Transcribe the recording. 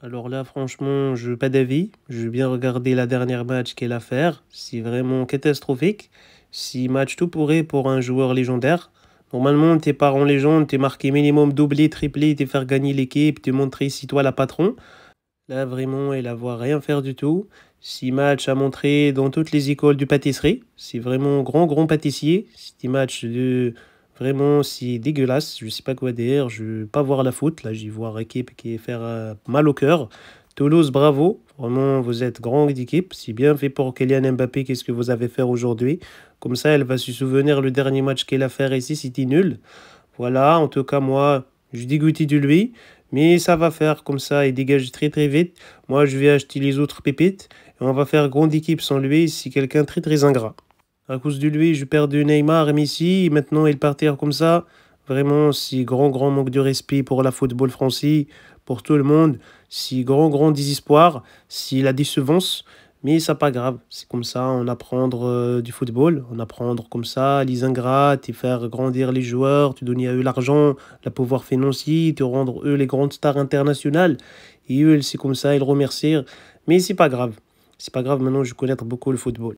Alors là, franchement, je n'ai pas d'avis. Je vais bien regarder la dernière match qu'elle a faire C'est vraiment catastrophique. Si match tout pourrait pour un joueur légendaire. Normalement, t'es parents légendes légende, t'es marqué minimum doublé, triplé, t'es faire gagner l'équipe, t'es montré si toi la patron. Là, vraiment, elle a rien faire du tout. Si match à montrer dans toutes les écoles du pâtisserie. C'est vraiment grand, grand pâtissier. si match matchs de Vraiment, si dégueulasse. Je sais pas quoi dire. Je ne pas voir la faute. Là, j'y vois l'équipe qui est faire euh, mal au cœur. Toulouse, bravo. Vraiment, vous êtes grande équipe. si bien fait pour Kylian Mbappé. Qu'est-ce que vous avez fait aujourd'hui Comme ça, elle va se souvenir le dernier match qu'elle a fait ici. C'était nul. Voilà, en tout cas, moi, je dégoûte de lui. Mais ça va faire comme ça, il dégage très très vite. Moi, je vais acheter les autres pépites. Et on va faire grande équipe sans lui. C'est quelqu'un très très ingrat. À cause de lui, j'ai perdu Neymar et Messi. maintenant, ils partirent comme ça. Vraiment, si grand, grand manque de respect pour la football français, pour tout le monde. Si grand, grand désespoir, si la décevance. Mais ça, pas grave. C'est comme ça, on apprend euh, du football. On apprend comme ça les ingrats, et faire grandir les joueurs, Tu donner à eux l'argent, le pouvoir financier, te rendre eux les grandes stars internationales. Et eux, c'est comme ça, ils remercient. Mais c'est pas grave. C'est pas grave, maintenant je connais beaucoup le football.